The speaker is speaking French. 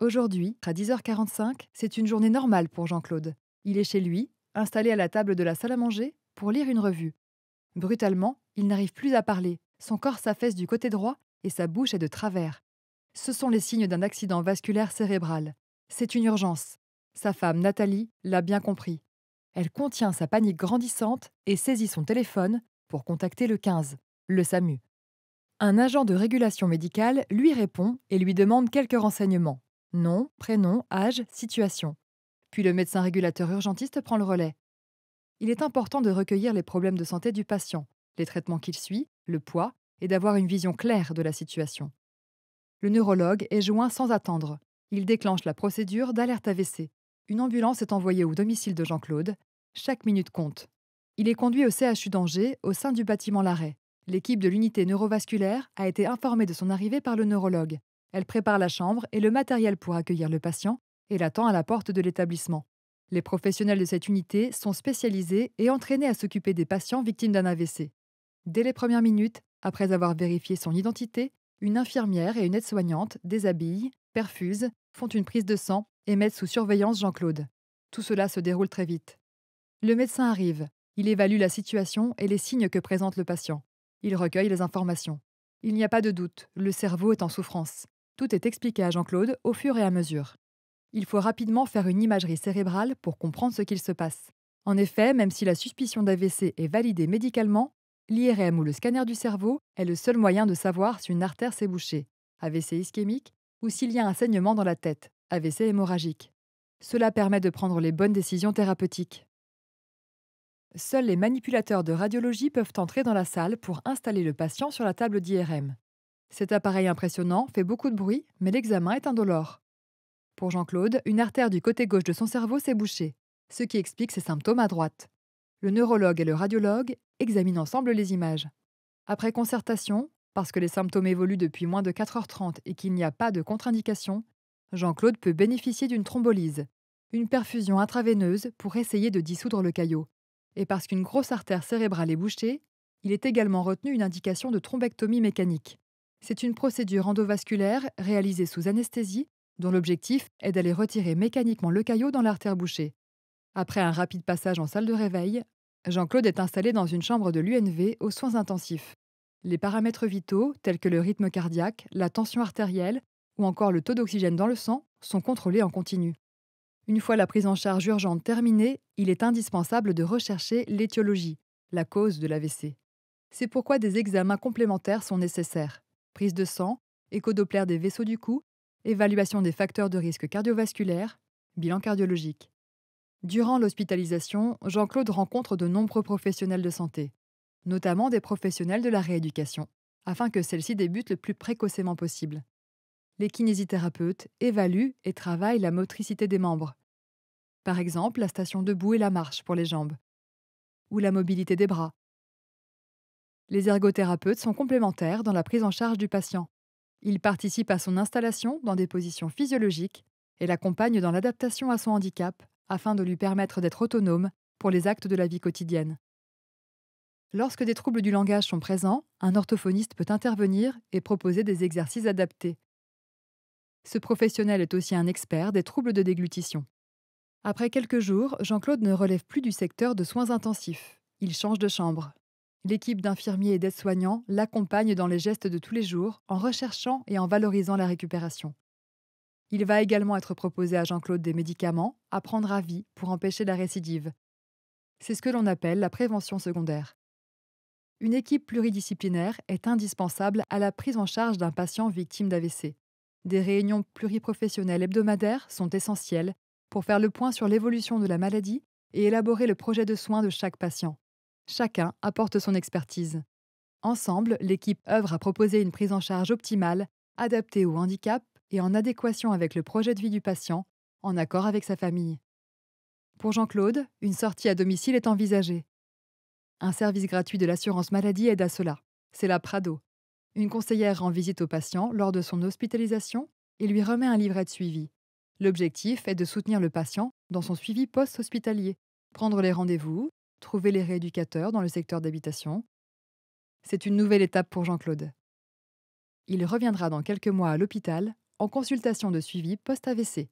Aujourd'hui, à 10h45, c'est une journée normale pour Jean-Claude. Il est chez lui, installé à la table de la salle à manger, pour lire une revue. Brutalement, il n'arrive plus à parler, son corps s'affaisse du côté droit et sa bouche est de travers. Ce sont les signes d'un accident vasculaire cérébral. C'est une urgence. Sa femme, Nathalie, l'a bien compris. Elle contient sa panique grandissante et saisit son téléphone pour contacter le 15, le SAMU. Un agent de régulation médicale lui répond et lui demande quelques renseignements nom, prénom, âge, situation. Puis le médecin régulateur urgentiste prend le relais. Il est important de recueillir les problèmes de santé du patient, les traitements qu'il suit, le poids, et d'avoir une vision claire de la situation. Le neurologue est joint sans attendre. Il déclenche la procédure d'alerte AVC. Une ambulance est envoyée au domicile de Jean-Claude. Chaque minute compte. Il est conduit au CHU d'Angers, au sein du bâtiment L'arrêt. L'équipe de l'unité neurovasculaire a été informée de son arrivée par le neurologue. Elle prépare la chambre et le matériel pour accueillir le patient et l'attend à la porte de l'établissement. Les professionnels de cette unité sont spécialisés et entraînés à s'occuper des patients victimes d'un AVC. Dès les premières minutes, après avoir vérifié son identité, une infirmière et une aide-soignante déshabillent, perfusent, font une prise de sang et mettent sous surveillance Jean-Claude. Tout cela se déroule très vite. Le médecin arrive. Il évalue la situation et les signes que présente le patient. Il recueille les informations. Il n'y a pas de doute, le cerveau est en souffrance. Tout est expliqué à Jean-Claude au fur et à mesure. Il faut rapidement faire une imagerie cérébrale pour comprendre ce qu'il se passe. En effet, même si la suspicion d'AVC est validée médicalement, l'IRM ou le scanner du cerveau est le seul moyen de savoir si une artère s'est bouchée, AVC ischémique, ou s'il y a un saignement dans la tête, AVC hémorragique. Cela permet de prendre les bonnes décisions thérapeutiques. Seuls les manipulateurs de radiologie peuvent entrer dans la salle pour installer le patient sur la table d'IRM. Cet appareil impressionnant fait beaucoup de bruit, mais l'examen est indolore. Pour Jean-Claude, une artère du côté gauche de son cerveau s'est bouchée, ce qui explique ses symptômes à droite. Le neurologue et le radiologue examinent ensemble les images. Après concertation, parce que les symptômes évoluent depuis moins de 4h30 et qu'il n'y a pas de contre-indication, Jean-Claude peut bénéficier d'une thrombolyse, une perfusion intraveineuse pour essayer de dissoudre le caillot. Et parce qu'une grosse artère cérébrale est bouchée, il est également retenu une indication de thrombectomie mécanique. C'est une procédure endovasculaire réalisée sous anesthésie dont l'objectif est d'aller retirer mécaniquement le caillot dans l'artère bouchée. Après un rapide passage en salle de réveil, Jean-Claude est installé dans une chambre de l'UNV aux soins intensifs. Les paramètres vitaux, tels que le rythme cardiaque, la tension artérielle ou encore le taux d'oxygène dans le sang, sont contrôlés en continu. Une fois la prise en charge urgente terminée, il est indispensable de rechercher l'étiologie, la cause de l'AVC. C'est pourquoi des examens complémentaires sont nécessaires prise de sang, échodoplaire des vaisseaux du cou, évaluation des facteurs de risque cardiovasculaire, bilan cardiologique. Durant l'hospitalisation, Jean-Claude rencontre de nombreux professionnels de santé, notamment des professionnels de la rééducation, afin que celle-ci débute le plus précocement possible. Les kinésithérapeutes évaluent et travaillent la motricité des membres. Par exemple, la station debout et la marche pour les jambes, ou la mobilité des bras, les ergothérapeutes sont complémentaires dans la prise en charge du patient. Ils participent à son installation dans des positions physiologiques et l'accompagnent dans l'adaptation à son handicap afin de lui permettre d'être autonome pour les actes de la vie quotidienne. Lorsque des troubles du langage sont présents, un orthophoniste peut intervenir et proposer des exercices adaptés. Ce professionnel est aussi un expert des troubles de déglutition. Après quelques jours, Jean-Claude ne relève plus du secteur de soins intensifs. Il change de chambre. L'équipe d'infirmiers et d'aides-soignants l'accompagne dans les gestes de tous les jours en recherchant et en valorisant la récupération. Il va également être proposé à Jean-Claude des médicaments à prendre à vie pour empêcher la récidive. C'est ce que l'on appelle la prévention secondaire. Une équipe pluridisciplinaire est indispensable à la prise en charge d'un patient victime d'AVC. Des réunions pluriprofessionnelles hebdomadaires sont essentielles pour faire le point sur l'évolution de la maladie et élaborer le projet de soins de chaque patient. Chacun apporte son expertise. Ensemble, l'équipe œuvre à proposer une prise en charge optimale, adaptée au handicap et en adéquation avec le projet de vie du patient, en accord avec sa famille. Pour Jean-Claude, une sortie à domicile est envisagée. Un service gratuit de l'assurance maladie aide à cela. C'est la Prado. Une conseillère rend visite au patient lors de son hospitalisation et lui remet un livret de suivi. L'objectif est de soutenir le patient dans son suivi post-hospitalier, prendre les rendez-vous, trouver les rééducateurs dans le secteur d'habitation. C'est une nouvelle étape pour Jean-Claude. Il reviendra dans quelques mois à l'hôpital en consultation de suivi post-AVC.